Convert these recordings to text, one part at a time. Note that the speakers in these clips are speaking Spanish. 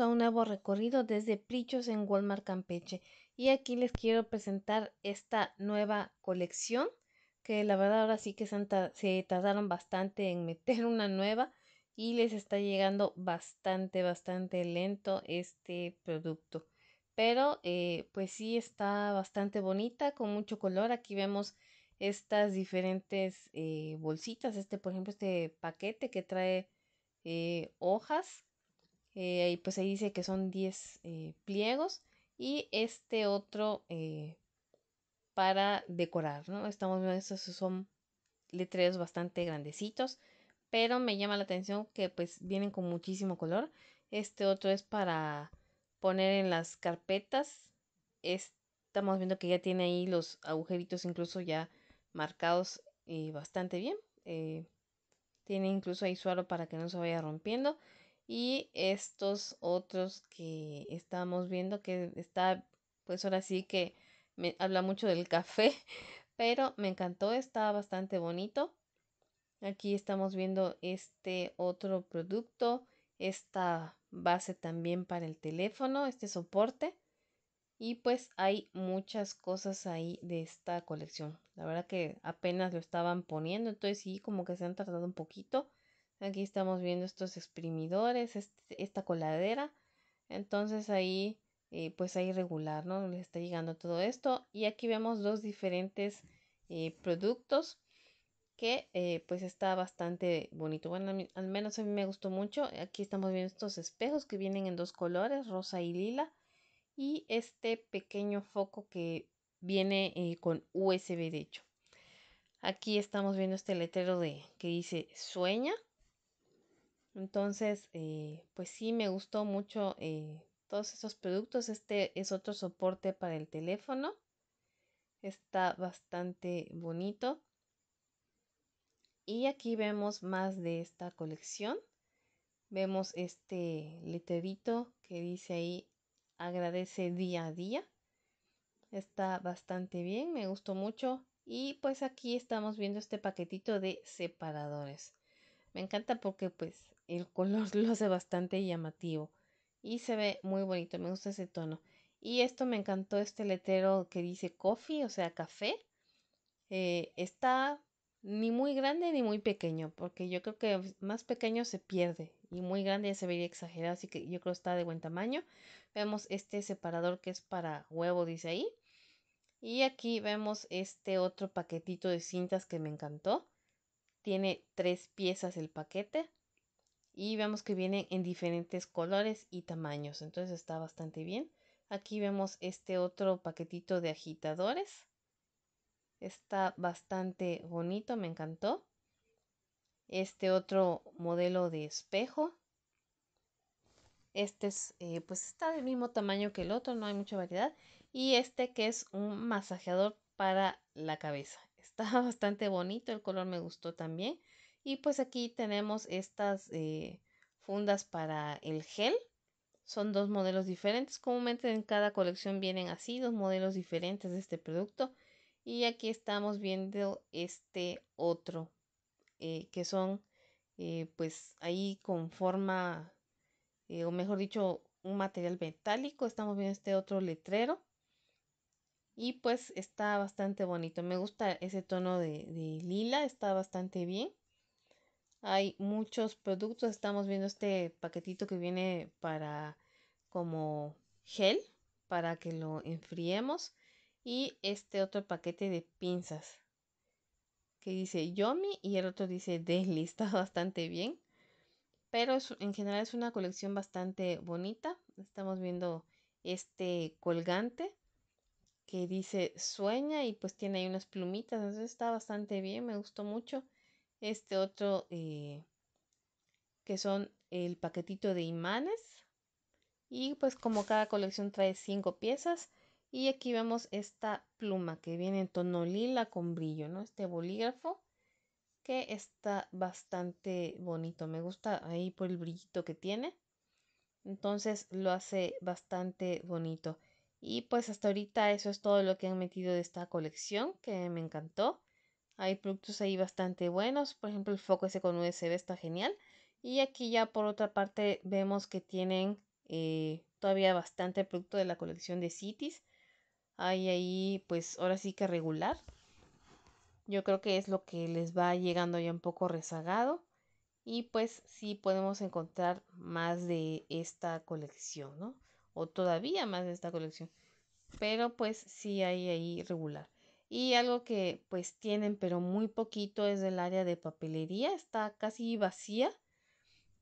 a un nuevo recorrido desde Prichos en Walmart Campeche. Y aquí les quiero presentar esta nueva colección, que la verdad ahora sí que se tardaron bastante en meter una nueva y les está llegando bastante, bastante lento este producto. Pero eh, pues sí está bastante bonita, con mucho color. Aquí vemos estas diferentes eh, bolsitas, este por ejemplo este paquete que trae eh, hojas eh, pues ahí dice que son 10 eh, pliegos y este otro eh, para decorar, ¿no? Estamos viendo, estos son letreros bastante grandecitos, pero me llama la atención que pues vienen con muchísimo color. Este otro es para poner en las carpetas. Estamos viendo que ya tiene ahí los agujeritos incluso ya marcados eh, bastante bien. tiene incluso ahí suelo para que no se vaya rompiendo y estos otros que estábamos viendo que está pues ahora sí que me habla mucho del café pero me encantó está bastante bonito aquí estamos viendo este otro producto esta base también para el teléfono este soporte y pues hay muchas cosas ahí de esta colección la verdad que apenas lo estaban poniendo entonces sí como que se han tardado un poquito Aquí estamos viendo estos exprimidores, este, esta coladera. Entonces ahí, eh, pues ahí regular, ¿no? Les está llegando todo esto. Y aquí vemos dos diferentes eh, productos que eh, pues está bastante bonito. Bueno, al menos a mí me gustó mucho. Aquí estamos viendo estos espejos que vienen en dos colores, rosa y lila. Y este pequeño foco que viene con USB de hecho. Aquí estamos viendo este letrero de, que dice sueña entonces, eh, pues sí, me gustó mucho eh, todos esos productos. Este es otro soporte para el teléfono. Está bastante bonito. Y aquí vemos más de esta colección. Vemos este letrerito que dice ahí agradece día a día. Está bastante bien, me gustó mucho. Y pues aquí estamos viendo este paquetito de separadores. Me encanta porque pues el color lo hace bastante llamativo y se ve muy bonito, me gusta ese tono. Y esto me encantó este letrero que dice coffee, o sea, café. Eh, está ni muy grande ni muy pequeño, porque yo creo que más pequeño se pierde y muy grande ya se vería exagerado, así que yo creo que está de buen tamaño. Vemos este separador que es para huevo, dice ahí. Y aquí vemos este otro paquetito de cintas que me encantó. Tiene tres piezas el paquete y vemos que vienen en diferentes colores y tamaños, entonces está bastante bien. Aquí vemos este otro paquetito de agitadores. Está bastante bonito, me encantó. Este otro modelo de espejo. Este es, eh, pues está del mismo tamaño que el otro, no hay mucha variedad. Y este que es un masajeador para la cabeza. Estaba bastante bonito, el color me gustó también. Y pues aquí tenemos estas eh, fundas para el gel. Son dos modelos diferentes. Comúnmente en cada colección vienen así, dos modelos diferentes de este producto. Y aquí estamos viendo este otro, eh, que son eh, pues ahí con forma, o mejor dicho, un material metálico. Estamos viendo este otro letrero y pues está bastante bonito. Me gusta ese tono de, lila, está bastante bien. Hay muchos productos. Estamos viendo este paquetito que viene para como gel para que lo enfriemos. Y este otro paquete de pinzas que dice Yomi y el otro dice Deli, Está bastante bien. Pero en general es una colección bastante bonita. Estamos viendo este colgante que dice sueña y pues tiene ahí unas plumitas, entonces está bastante bien, me gustó mucho. Este otro eh, que son el paquetito de imanes y pues como cada colección trae cinco piezas y aquí vemos esta pluma que viene en tono lila con brillo, ¿no? Este bolígrafo que está bastante bonito, me gusta ahí por el brillito que tiene. Entonces lo hace bastante bonito. Y pues hasta ahorita eso es todo lo que han metido de esta colección, que me encantó. Hay productos ahí bastante buenos, por ejemplo el foco ese con USB está genial. Y aquí ya por otra parte vemos que tienen eh, todavía bastante producto de la colección de Cities. Hay ahí pues ahora sí que regular. Yo creo que es lo que les va llegando ya un poco rezagado. Y pues sí podemos encontrar más de esta colección, ¿no? o todavía más de esta colección. Pero pues sí hay ahí regular. Y algo que pues tienen pero muy poquito es el área de papelería, está casi vacía.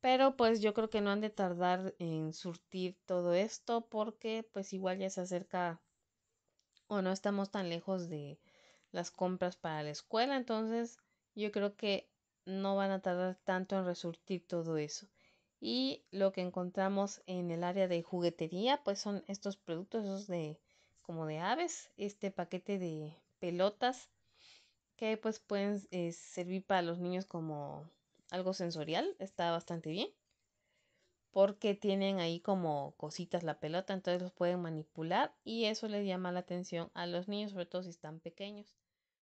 Pero pues yo creo que no han de tardar en surtir todo esto porque pues igual ya se acerca o no estamos tan lejos de las compras para la escuela. Entonces yo creo que no van a tardar tanto en resurtir todo eso. Y lo que encontramos en el área de juguetería, pues son estos productos, esos de como de aves, este paquete de pelotas que pues pueden eh, servir para los niños como algo sensorial, está bastante bien porque tienen ahí como cositas la pelota, entonces los pueden manipular y eso les llama la atención a los niños, sobre todo si están pequeños.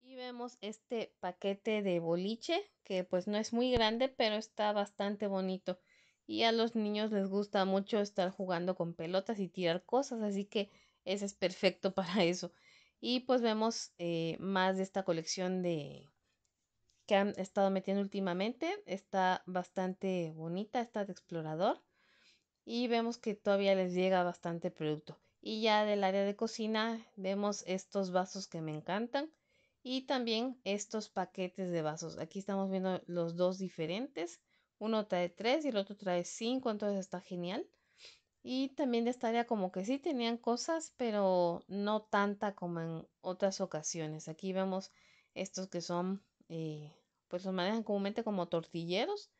Y vemos este paquete de boliche que pues no es muy grande, pero está bastante bonito y a los niños les gusta mucho estar jugando con pelotas y tirar cosas, así que ese es perfecto para eso. Y pues vemos eh, más de esta colección de que han estado metiendo últimamente. Está bastante bonita, está de explorador. Y vemos que todavía les llega bastante producto. Y ya del área de cocina vemos estos vasos que me encantan. Y también estos paquetes de vasos. Aquí estamos viendo los dos diferentes uno trae tres y el otro trae cinco, entonces está genial. Y también área como que sí tenían cosas, pero no tanta como en otras ocasiones. Aquí vemos estos que son, eh, pues los manejan comúnmente como tortilleros.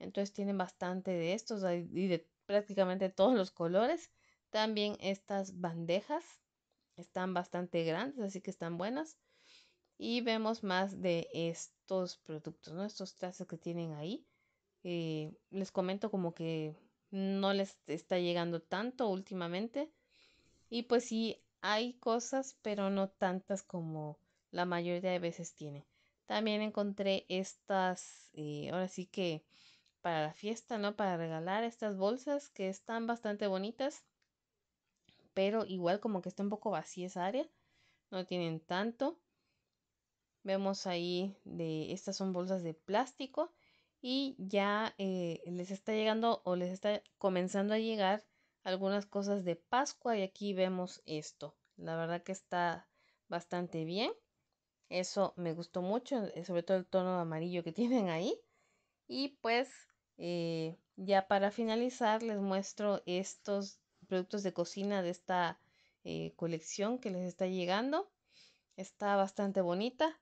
Entonces tienen bastante de estos y de prácticamente todos los colores. También estas bandejas están bastante grandes, así que están buenas. Y vemos más de estos productos, ¿no? Estos trazos que tienen ahí. Eh, les comento como que no les está llegando tanto últimamente. Y pues sí, hay cosas, pero no tantas como la mayoría de veces tiene. También encontré estas, eh, ahora sí que para la fiesta, ¿no? Para regalar estas bolsas que están bastante bonitas, pero igual como que está un poco vacía esa área, no tienen tanto. Vemos ahí de estas son bolsas de plástico y ya eh, les está llegando o les está comenzando a llegar algunas cosas de Pascua y aquí vemos esto. La verdad que está bastante bien. Eso me gustó mucho, eh, sobre todo el tono amarillo que tienen ahí. Y pues eh, ya para finalizar les muestro estos productos de cocina de esta colección que les está llegando. Está bastante bonita.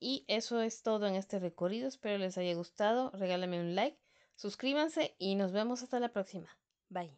Y eso es todo en este recorrido. Espero les haya gustado. Regálame un like, suscríbanse y nos vemos hasta la próxima. Bye.